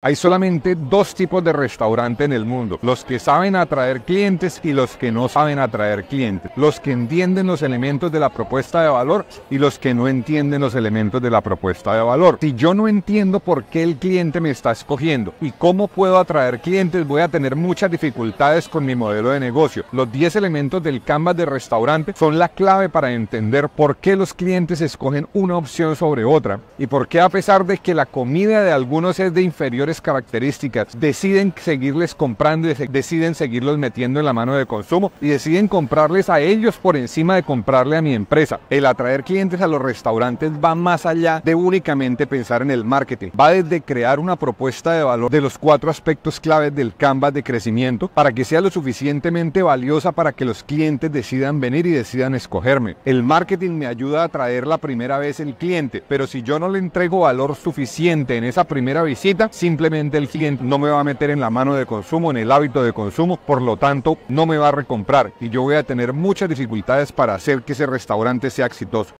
Hay solamente dos tipos de restaurante en el mundo, los que saben atraer clientes y los que no saben atraer clientes, los que entienden los elementos de la propuesta de valor y los que no entienden los elementos de la propuesta de valor. Si yo no entiendo por qué el cliente me está escogiendo y cómo puedo atraer clientes, voy a tener muchas dificultades con mi modelo de negocio. Los 10 elementos del canvas de restaurante son la clave para entender por qué los clientes escogen una opción sobre otra y por qué a pesar de que la comida de algunos es de inferior características, deciden seguirles comprando, deciden seguirlos metiendo en la mano de consumo y deciden comprarles a ellos por encima de comprarle a mi empresa. El atraer clientes a los restaurantes va más allá de únicamente pensar en el marketing, va desde crear una propuesta de valor de los cuatro aspectos claves del canvas de crecimiento para que sea lo suficientemente valiosa para que los clientes decidan venir y decidan escogerme. El marketing me ayuda a atraer la primera vez el cliente, pero si yo no le entrego valor suficiente en esa primera visita, sin simplemente el cliente no me va a meter en la mano de consumo, en el hábito de consumo, por lo tanto no me va a recomprar y yo voy a tener muchas dificultades para hacer que ese restaurante sea exitoso.